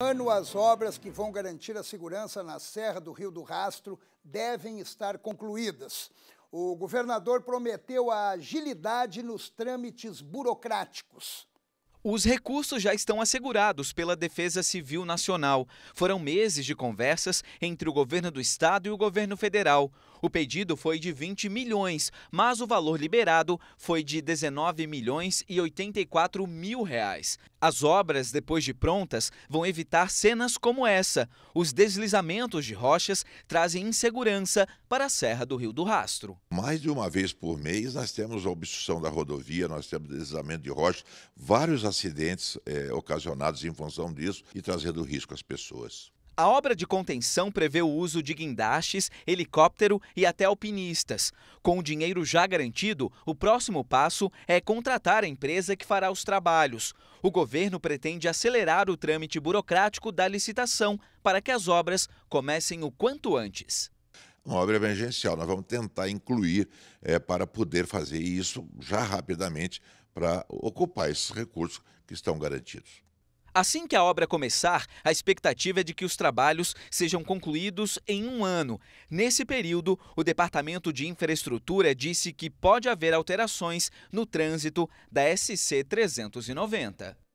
ano, as obras que vão garantir a segurança na Serra do Rio do Rastro devem estar concluídas. O governador prometeu a agilidade nos trâmites burocráticos. Os recursos já estão assegurados pela Defesa Civil Nacional. Foram meses de conversas entre o governo do estado e o governo federal. O pedido foi de 20 milhões, mas o valor liberado foi de 19 milhões e 84 mil reais. As obras, depois de prontas, vão evitar cenas como essa. Os deslizamentos de rochas trazem insegurança para a Serra do Rio do Rastro. Mais de uma vez por mês, nós temos a obstrução da rodovia, nós temos deslizamento de rochas, vários acidentes é, ocasionados em função disso e trazendo risco às pessoas. A obra de contenção prevê o uso de guindastes, helicóptero e até alpinistas. Com o dinheiro já garantido, o próximo passo é contratar a empresa que fará os trabalhos. O governo pretende acelerar o trâmite burocrático da licitação para que as obras comecem o quanto antes uma obra emergencial. Nós vamos tentar incluir é, para poder fazer isso já rapidamente para ocupar esses recursos que estão garantidos. Assim que a obra começar, a expectativa é de que os trabalhos sejam concluídos em um ano. Nesse período, o Departamento de Infraestrutura disse que pode haver alterações no trânsito da SC 390.